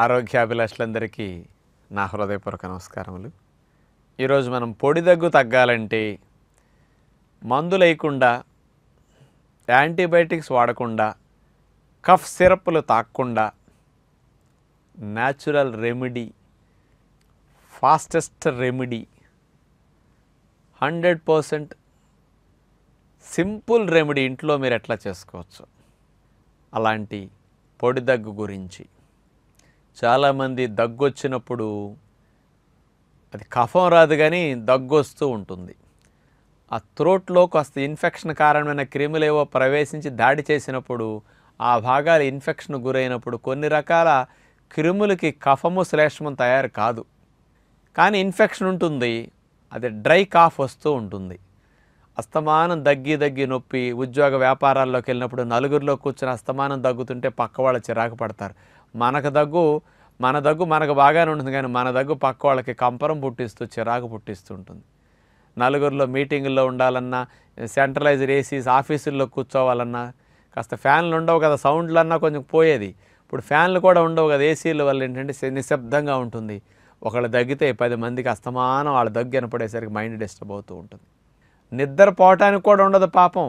ఆరోగ్యాభిలాషులందరికీ నా హృదయపూర్వక నమస్కారములు ఈరోజు మనం పొడి దగ్గు తగ్గాలంటే మందు లేకుండా యాంటీబయాటిక్స్ వాడకుండా కఫ్ సిరప్లు తాక్కుండా natural remedy fastest remedy hundred percent simple remedy ఇంట్లో మీరు ఎట్లా చేసుకోవచ్చు అలాంటి పొడి దగ్గు గురించి చాలామంది దగ్గు వచ్చినప్పుడు అది కఫం రాదు కానీ దగ్గు వస్తూ ఉంటుంది ఆ త్రోట్లో కాస్త ఇన్ఫెక్షన్ కారణమైన క్రిములేవో ప్రవేశించి దాడి చేసినప్పుడు ఆ భాగాలు ఇన్ఫెక్షన్ గురైనప్పుడు కొన్ని రకాల క్రిములకి కఫము శ్లేష్మం తయారు కాదు కానీ ఇన్ఫెక్షన్ ఉంటుంది అది డ్రై కాఫ్ వస్తూ ఉంటుంది అస్తమానం దగ్గి దగ్గి నొప్పి ఉద్యోగ వ్యాపారాల్లోకి వెళ్ళినప్పుడు నలుగురిలో కూర్చొని అస్తమానం దగ్గుతుంటే పక్క వాళ్ళు చిరాకు పడతారు మనకు దగ్గు మన దగ్గు మనకు బాగానే ఉంటుంది కానీ మన దగ్గు పక్క వాళ్ళకి కంపరం పుట్టిస్తూ చిరాకు పుట్టిస్తుంటుంది నలుగురిలో మీటింగుల్లో ఉండాలన్నా సెంట్రలైజ్డ్ ఏసీస్ ఆఫీసుల్లో కూర్చోవాలన్నా కాస్త ఫ్యాన్లు ఉండవు కదా సౌండ్లన్నా కొంచెం పోయేది ఇప్పుడు ఫ్యాన్లు కూడా ఉండవు కదా ఏసీల వల్ల ఏంటంటే నిశ్శబ్దంగా ఉంటుంది ఒకళ్ళు తగ్గితే పది మందికి అస్తమానం వాళ్ళ దగ్గు వినపడేసరికి మైండ్ డిస్టర్బ్ అవుతూ ఉంటుంది నిద్ర పోవటానికి కూడా ఉండదు పాపం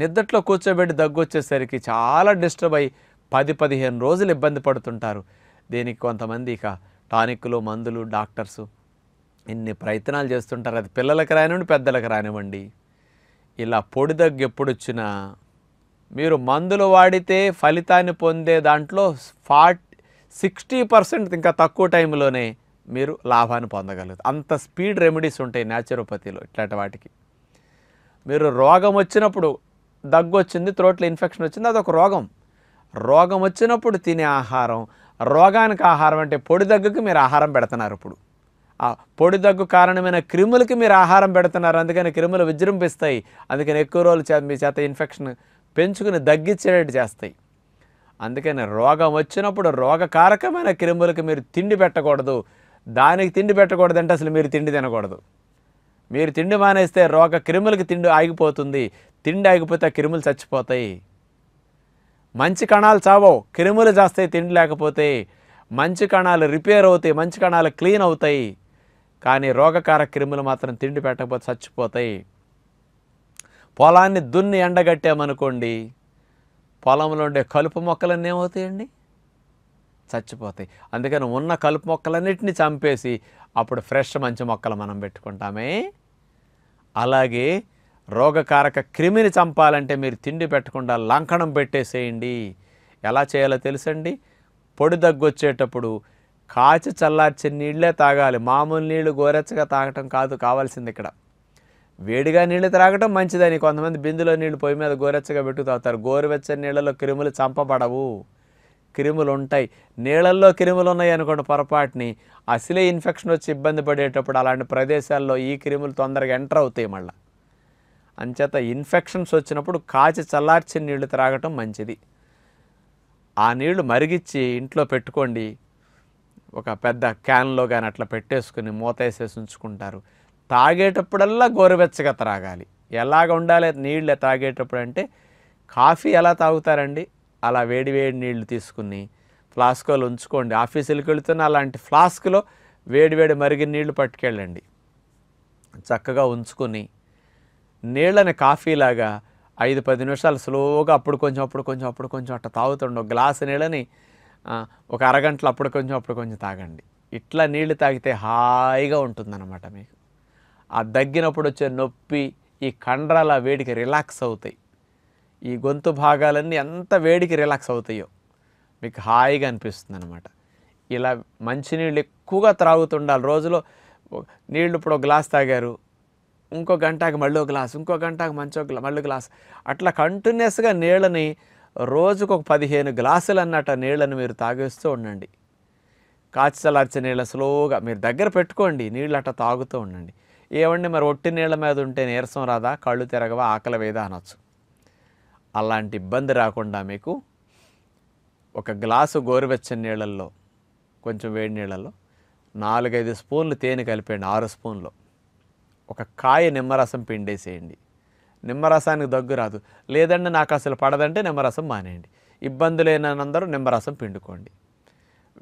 నిద్రట్లో కూర్చోబెట్టి దగ్గు వచ్చేసరికి చాలా డిస్టర్బ్ అయ్యి పది పదిహేను రోజులు ఇబ్బంది పడుతుంటారు దీనికి కొంతమంది ఇక టానిక్లు మందులు డాక్టర్సు ఇన్ని ప్రయత్నాలు చేస్తుంటారు అది పిల్లలకు రానివ్వండి పెద్దలకు రానివ్వండి ఇలా పొడి దగ్గు ఎప్పుడు వచ్చినా మీరు మందులు వాడితే ఫలితాన్ని పొందే దాంట్లో ఫార్ట్ సిక్స్టీ పర్సెంట్ ఇంకా తక్కువ టైంలోనే మీరు లాభాన్ని పొందగలరు అంత స్పీడ్ రెమెడీస్ ఉంటాయి న్యాచురోపతిలో ఇట్లాంటి వాటికి మీరు రోగం వచ్చినప్పుడు దగ్గు వచ్చింది త్రోట్లో ఇన్ఫెక్షన్ వచ్చింది అదొక రోగం రోగం వచ్చినప్పుడు తినే ఆహారం రోగానికి ఆహారం అంటే పొడి దగ్గుకి మీరు ఆహారం పెడుతున్నారు ఇప్పుడు ఆ పొడి దగ్గు కారణమైన క్రిములకి మీరు ఆహారం పెడుతున్నారు అందుకని క్రిములు విజృంభిస్తాయి అందుకని ఎక్కువ రోజులు చేత మీ చేత ఇన్ఫెక్షన్ పెంచుకుని తగ్గించేటట్టు చేస్తాయి అందుకని రోగం వచ్చినప్పుడు రోగకారకమైన క్రిములకి మీరు తిండి పెట్టకూడదు దానికి తిండి అంటే అసలు మీరు తిండి తినకూడదు మీరు తిండి మానేస్తే రోగ క్రిములకి తిండి ఆగిపోతుంది తిండి ఆగిపోతే ఆ క్రిములు చచ్చిపోతాయి మంచి కణాలు చావో క్రిములు చేస్తాయి తిండి లేకపోతే మంచి కణాలు రిపేర్ అవుతాయి మంచి కణాలు క్లీన్ అవుతాయి కానీ రోగకార క్రిములు మాత్రం తిండి పెట్టకపోతే చచ్చిపోతాయి పొలాన్ని దున్ని ఎండగట్టామనుకోండి పొలంలో ఉండే కలుపు మొక్కలన్నీ ఏమవుతాయండి చచ్చిపోతాయి అందుకని ఉన్న కలుపు మొక్కలన్నిటిని చంపేసి అప్పుడు ఫ్రెష్ మంచి మొక్కలు మనం పెట్టుకుంటామే అలాగే రోగకారక క్రిమిని చంపాలంటే మీరు తిండి పెట్టకుండా లంకణం పెట్టేసేయండి ఎలా చేయాలో తెలుసండి పొడి దగ్గొచ్చేటప్పుడు కాచి చల్లార్చే నీళ్ళే తాగాలి మామూలు నీళ్లు గోరెచ్చగా తాగటం కాదు కావాల్సింది ఇక్కడ వేడిగా నీళ్లు త్రాగటం మంచిదని కొంతమంది బిందులో నీళ్లు పొయ్యి మీద గోరెచ్చగా పెట్టు తాగుతారు గోరువెచ్చని నీళ్ళలో క్రిములు చంపబడవు క్రిములు ఉంటాయి నీళ్ళల్లో క్రిములు ఉన్నాయి అనుకోండి పొరపాటుని అసలే ఇన్ఫెక్షన్ వచ్చి ఇబ్బంది పడేటప్పుడు అలాంటి ప్రదేశాల్లో ఈ క్రిములు తొందరగా ఎంటర్ అవుతాయి మళ్ళీ అంచేత ఇన్ఫెక్షన్స్ వచ్చినప్పుడు కాచి చల్లార్చిన నీళ్లు త్రాగటం మంచిది ఆ నీళ్లు మరిగిచ్చి ఇంట్లో పెట్టుకోండి ఒక పెద్ద క్యాన్లో కానీ అట్లా పెట్టేసుకుని వేసేసి ఉంచుకుంటారు తాగేటప్పుడల్లా గోరువెచ్చగా త్రాగాలి ఎలాగ ఉండాలి నీళ్ళు తాగేటప్పుడు అంటే కాఫీ ఎలా తాగుతారండి అలా వేడివేడి నీళ్లు తీసుకుని ఫ్లాస్కోలు ఉంచుకోండి ఆఫీసులకు వెళుతున్న అలాంటి ఫ్లాస్క్లో వేడివేడి మరిగిన నీళ్లు పట్టుకెళ్ళండి చక్కగా ఉంచుకొని నీళ్ళని కాఫీలాగా ఐదు పది నిమిషాలు స్లోగా అప్పుడు కొంచెం అప్పుడు కొంచెం అప్పుడు కొంచెం అట్ట తాగుతుండో గ్లాసు నీళ్ళని ఒక అరగంటలో అప్పుడు కొంచెం అప్పుడు కొంచెం తాగండి ఇట్లా నీళ్లు తాగితే హాయిగా ఉంటుందన్నమాట మీకు ఆ దగ్గినప్పుడు వచ్చే నొప్పి ఈ కండరాల వేడికి రిలాక్స్ అవుతాయి ఈ గొంతు భాగాలన్నీ ఎంత వేడికి రిలాక్స్ అవుతాయో మీకు హాయిగా అనిపిస్తుంది అనమాట ఇలా మంచినీళ్ళు ఎక్కువగా త్రాగుతుండాలి రోజులో నీళ్ళు ఇప్పుడు ఒక గ్లాస్ తాగారు ఇంకో గంటకు మళ్ళీ గ్లాస్ ఇంకో గంటకు మంచో మళ్ళీ గ్లాస్ అట్లా కంటిన్యూస్గా నీళ్ళని రోజుకు ఒక పదిహేను గ్లాసులు అన్నట్టు నీళ్ళని మీరు తాగేస్తూ ఉండండి కాచి చల్లార్చే నీళ్ళ స్లోగా మీరు దగ్గర పెట్టుకోండి నీళ్ళు అట్లా తాగుతూ ఉండండి ఏమండి మరి ఒట్టి నీళ్ళ మీద ఉంటే నీరసం రాదా కళ్ళు తిరగవా ఆకలి వేదా అనొచ్చు అలాంటి ఇబ్బంది రాకుండా మీకు ఒక గ్లాసు గోరువెచ్చని నీళ్ళల్లో కొంచెం వేడి నీళ్ళల్లో నాలుగైదు స్పూన్లు తేనె కలిపేయండి ఆరు స్పూన్లు ఒక కాయ నిమ్మరసం పిండేసేయండి నిమ్మరసానికి దగ్గు రాదు లేదండి నాకు అసలు పడదంటే నిమ్మరసం మానేయండి ఇబ్బంది లేనందరూ నిమ్మరసం పిండుకోండి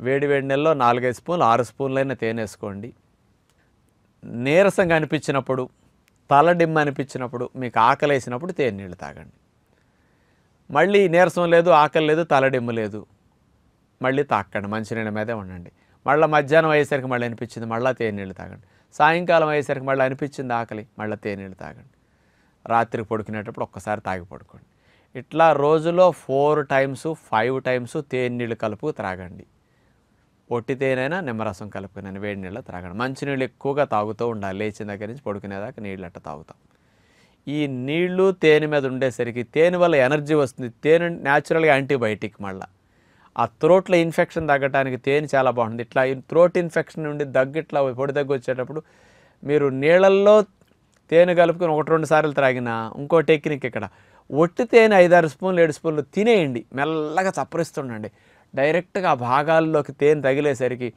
వేడి వేడి నెలలో నాలుగైదు స్పూన్లు ఆరు స్పూన్లైనా తేనేసుకోండి నీరసంగా అనిపించినప్పుడు తలడిమ్మ అనిపించినప్పుడు మీకు ఆకలి వేసినప్పుడు తేనె నీళ్ళు తాగండి మళ్ళీ నీరసం లేదు ఆకలి లేదు తలడిమ్మ లేదు మళ్ళీ తాకండి మంచినీళ్ళ మీదే ఉండండి మళ్ళీ మధ్యాహ్నం అయ్యేసరికి మళ్ళీ అనిపించింది మళ్ళీ నీళ్ళు తాగండి సాయంకాలం అయ్యేసరికి మళ్ళీ అనిపించింది ఆకలి మళ్ళీ తేనీళ్ళు తాగండి రాత్రి పడుకునేటప్పుడు ఒక్కసారి తాగి పడుకోండి ఇట్లా రోజులో ఫోర్ టైమ్స్ ఫైవ్ టైమ్స్ తేనీళ్ళు కలుపు త్రాగండి పొట్టి తేనైనా నిమ్మరసం కలుపుకునే వేడి నీళ్ళు త్రాగండి మంచినీళ్ళు ఎక్కువగా తాగుతూ ఉండాలి లేచిన దగ్గర నుంచి పడుకునేదాకా నీళ్ళు అట్ట తాగుతాం ఈ నీళ్లు తేనె మీద ఉండేసరికి తేనె వల్ల ఎనర్జీ వస్తుంది తేనె న్యాచురల్గా యాంటీబయాటిక్ మళ్ళీ ఆ త్రోట్లో ఇన్ఫెక్షన్ తగ్గడానికి తేనె చాలా బాగుంటుంది ఇట్లా త్రోట్ ఇన్ఫెక్షన్ నుండి దగ్గు ఇట్లా పొడి దగ్గు వచ్చేటప్పుడు మీరు నీళ్ళల్లో తేనె కలుపుకొని ఒకటి రెండు సార్లు త్రాగినా ఇంకో టెక్నిక్ ఇక్కడ ఒట్టి తేనె ఐదారు స్పూన్లు ఏడు స్పూన్లు తినేయండి మెల్లగా చప్పరిస్తుండండి డైరెక్ట్గా ఆ భాగాల్లోకి తేనె తగిలేసరికి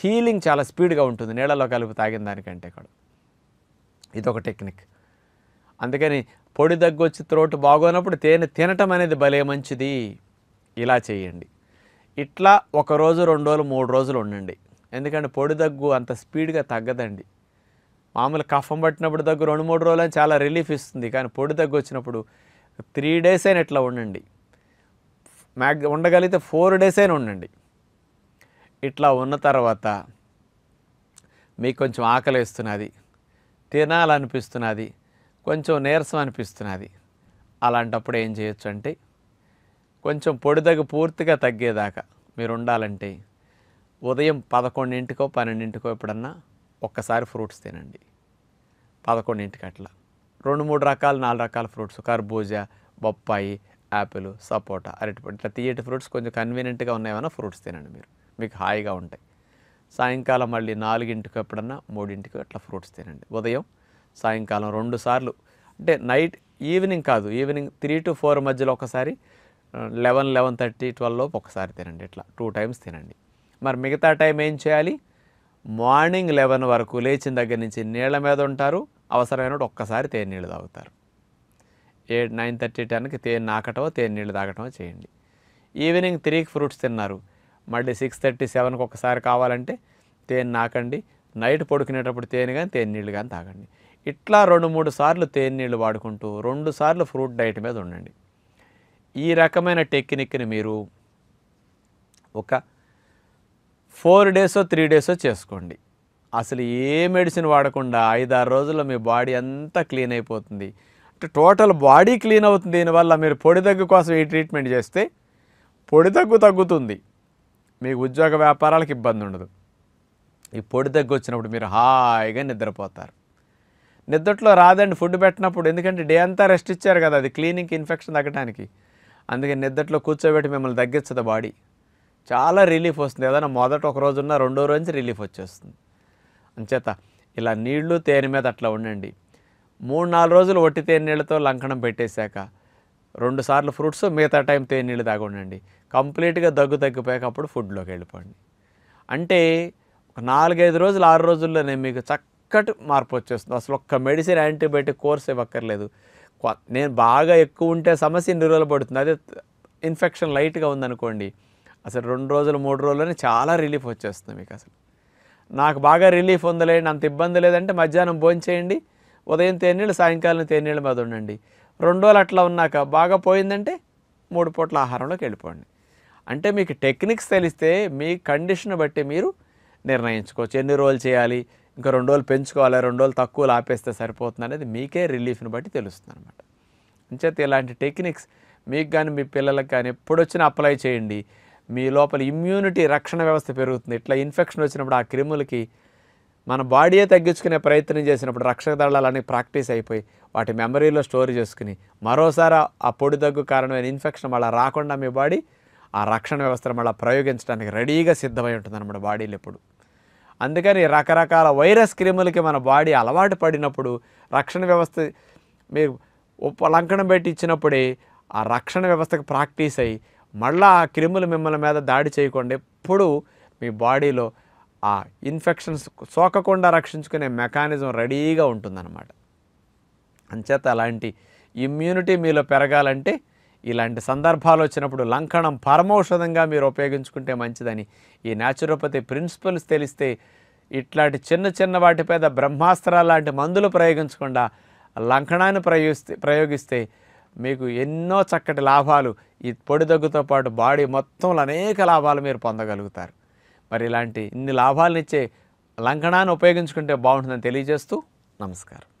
హీలింగ్ చాలా స్పీడ్గా ఉంటుంది నీళ్ళలో కలిపి తాగిన దానికంటే ఇక్కడ ఇదొక టెక్నిక్ అందుకని పొడి దగ్గు వచ్చి త్రోటు బాగోనప్పుడు తేనె తినటం అనేది భలే మంచిది ఇలా చేయండి ఇట్లా ఒక రోజు రెండు రోజులు మూడు రోజులు ఉండండి ఎందుకంటే పొడి దగ్గు అంత స్పీడ్గా తగ్గదండి మామూలు కఫం పట్టినప్పుడు దగ్గు రెండు మూడు రోజులు చాలా రిలీఫ్ ఇస్తుంది కానీ పొడి దగ్గు వచ్చినప్పుడు త్రీ డేస్ అయినా ఇట్లా ఉండండి మ్యాగ్ ఉండగలిగితే ఫోర్ డేస్ అయినా ఉండండి ఇట్లా ఉన్న తర్వాత మీకు కొంచెం ఆకలి వేస్తున్నది తినాలనిపిస్తున్నది కొంచెం నీరసం అనిపిస్తున్నది అలాంటప్పుడు ఏం చేయొచ్చు అంటే కొంచెం పొడిదగ్గ పూర్తిగా తగ్గేదాకా మీరు ఉండాలంటే ఉదయం పదకొండింటికో పన్నెండింటికో ఎప్పుడన్నా ఒక్కసారి ఫ్రూట్స్ తినండి పదకొండింటికి అట్లా రెండు మూడు రకాలు నాలుగు రకాల ఫ్రూట్స్ కర్బూజా బొప్పాయి యాపిల్ సపోటా అరటిపండు ఇట్లా తీయటి ఫ్రూట్స్ కొంచెం కన్వీనియంట్గా ఉన్నాయేమైనా ఫ్రూట్స్ తినండి మీరు మీకు హాయిగా ఉంటాయి సాయంకాలం మళ్ళీ నాలుగింటికి ఎప్పుడన్నా మూడింటికి అట్లా ఫ్రూట్స్ తినండి ఉదయం సాయంకాలం రెండు సార్లు అంటే నైట్ ఈవినింగ్ కాదు ఈవినింగ్ త్రీ టు ఫోర్ మధ్యలో ఒకసారి లెవెన్ లెవెన్ థర్టీ ట్వెల్వ్ లోపు ఒకసారి తినండి ఇట్లా టూ టైమ్స్ తినండి మరి మిగతా టైం ఏం చేయాలి మార్నింగ్ లెవెన్ వరకు లేచిన దగ్గర నుంచి నీళ్ళ మీద ఉంటారు అవసరమైనప్పుడు ఒక్కసారి తేనె నీళ్ళు తాగుతారు ఎయిట్ నైన్ థర్టీ టెన్కి తేనె నాకటమో తేనె నీళ్ళు తాగటమో చేయండి ఈవినింగ్ త్రీకి ఫ్రూట్స్ తిన్నారు మళ్ళీ సిక్స్ థర్టీ సెవెన్కి ఒకసారి కావాలంటే తేనె నాకండి నైట్ పడుకునేటప్పుడు తేనె కానీ తేనె నీళ్ళు కానీ తాగండి ఇట్లా రెండు మూడు సార్లు తేనె నీళ్ళు వాడుకుంటూ రెండు సార్లు ఫ్రూట్ డైట్ మీద ఉండండి ఈ రకమైన టెక్నిక్ని మీరు ఒక ఫోర్ డేసో త్రీ డేసో చేసుకోండి అసలు ఏ మెడిసిన్ వాడకుండా ఐదారు రోజుల్లో మీ బాడీ అంతా క్లీన్ అయిపోతుంది అంటే టోటల్ బాడీ క్లీన్ అవుతుంది దీనివల్ల మీరు పొడి దగ్గు కోసం ఈ ట్రీట్మెంట్ చేస్తే పొడి దగ్గు తగ్గుతుంది మీకు ఉద్యోగ వ్యాపారాలకు ఇబ్బంది ఉండదు ఈ పొడి దగ్గు వచ్చినప్పుడు మీరు హాయిగా నిద్రపోతారు నిద్రట్లో రాదండి ఫుడ్ పెట్టినప్పుడు ఎందుకంటే డే అంతా రెస్ట్ ఇచ్చారు కదా అది క్లీనింగ్కి ఇన్ఫెక్షన్ తగ్గడానికి అందుకే నిద్దట్లో కూర్చోబెట్టి మిమ్మల్ని తగ్గించదు బాడీ చాలా రిలీఫ్ వస్తుంది ఏదైనా మొదట ఒక రోజున్న రెండో రోజు రిలీఫ్ వచ్చేస్తుంది అంచేత ఇలా నీళ్లు తేనె మీద అట్లా ఉండండి మూడు నాలుగు రోజులు ఒట్టి తేనె నీళ్ళతో లంకణం పెట్టేశాక రెండు సార్లు ఫ్రూట్స్ మిగతా టైం తేనె నీళ్ళు తాగి ఉండండి కంప్లీట్గా దగ్గు తగ్గిపోయాక అప్పుడు ఫుడ్లోకి వెళ్ళిపోండి అంటే నాలుగైదు రోజులు ఆరు రోజుల్లోనే మీకు చక్కటి మార్పు వచ్చేస్తుంది అసలు ఒక్క మెడిసిన్ యాంటీబయాటిక్ కోర్స్ ఇవ్వక్కర్లేదు నేను బాగా ఎక్కువ ఉంటే సమస్య ఎన్ని రోజులు పడుతుంది అదే ఇన్ఫెక్షన్ లైట్గా ఉందనుకోండి అసలు రెండు రోజులు మూడు రోజుల్లోనే చాలా రిలీఫ్ వచ్చేస్తుంది మీకు అసలు నాకు బాగా రిలీఫ్ ఉందలేండి అంత ఇబ్బంది లేదంటే మధ్యాహ్నం భోంచేయండి ఉదయం తేనీళ్ళు సాయంకాలం తేనీళ్ళు మీద ఉండండి రెండు రోజులు అట్లా ఉన్నాక బాగా పోయిందంటే మూడు పూట్ల ఆహారంలోకి వెళ్ళిపోండి అంటే మీకు టెక్నిక్స్ తెలిస్తే మీ కండిషన్ బట్టి మీరు నిర్ణయించుకోవచ్చు ఎన్ని రోజులు చేయాలి ఇంకా రెండు రోజులు పెంచుకోవాలి రెండు రోజులు తక్కువ ఆపేస్తే సరిపోతుంది అనేది మీకే రిలీఫ్ని బట్టి తెలుస్తుంది అనమాట అంచేత ఇలాంటి టెక్నిక్స్ మీకు కానీ మీ పిల్లలకు కానీ ఎప్పుడొచ్చినా అప్లై చేయండి మీ లోపల ఇమ్యూనిటీ రక్షణ వ్యవస్థ పెరుగుతుంది ఇట్లా ఇన్ఫెక్షన్ వచ్చినప్పుడు ఆ క్రిములకి మన బాడీయే తగ్గించుకునే ప్రయత్నం చేసినప్పుడు రక్షణ దళాలన్నీ ప్రాక్టీస్ అయిపోయి వాటి మెమరీలో స్టోర్ చేసుకుని మరోసారి ఆ పొడి దగ్గు కారణమైన ఇన్ఫెక్షన్ మళ్ళీ రాకుండా మీ బాడీ ఆ రక్షణ వ్యవస్థను మళ్ళీ ప్రయోగించడానికి రెడీగా సిద్ధమై ఉంటుంది అన్నమాట బాడీలు ఎప్పుడు అందుకని రకరకాల వైరస్ క్రిములకి మన బాడీ అలవాటు పడినప్పుడు రక్షణ వ్యవస్థ మీరు ఉపలంకణం పెట్టి ఇచ్చినప్పుడే ఆ రక్షణ వ్యవస్థకు ప్రాక్టీస్ అయ్యి మళ్ళీ ఆ క్రిములు మిమ్మల్ని మీద దాడి చేయకుండా ఎప్పుడు మీ బాడీలో ఆ ఇన్ఫెక్షన్స్ సోకకుండా రక్షించుకునే మెకానిజం రెడీగా ఉంటుందన్నమాట అంచేత అలాంటి ఇమ్యూనిటీ మీలో పెరగాలంటే ఇలాంటి సందర్భాలు వచ్చినప్పుడు లంకణం పరమౌషధంగా మీరు ఉపయోగించుకుంటే మంచిదని ఈ న్యాచురోపతి ప్రిన్సిపల్స్ తెలిస్తే ఇట్లాంటి చిన్న చిన్న వాటి పేద బ్రహ్మాస్త్రాలు లాంటి మందులు ప్రయోగించకుండా లంకణాన్ని ప్రయోగిస్తే ప్రయోగిస్తే మీకు ఎన్నో చక్కటి లాభాలు ఈ పొడి దగ్గుతో పాటు బాడీ మొత్తంలో అనేక లాభాలు మీరు పొందగలుగుతారు మరి ఇలాంటి ఇన్ని లాభాలనిచ్చే లంకణాన్ని ఉపయోగించుకుంటే బాగుంటుందని తెలియజేస్తూ నమస్కారం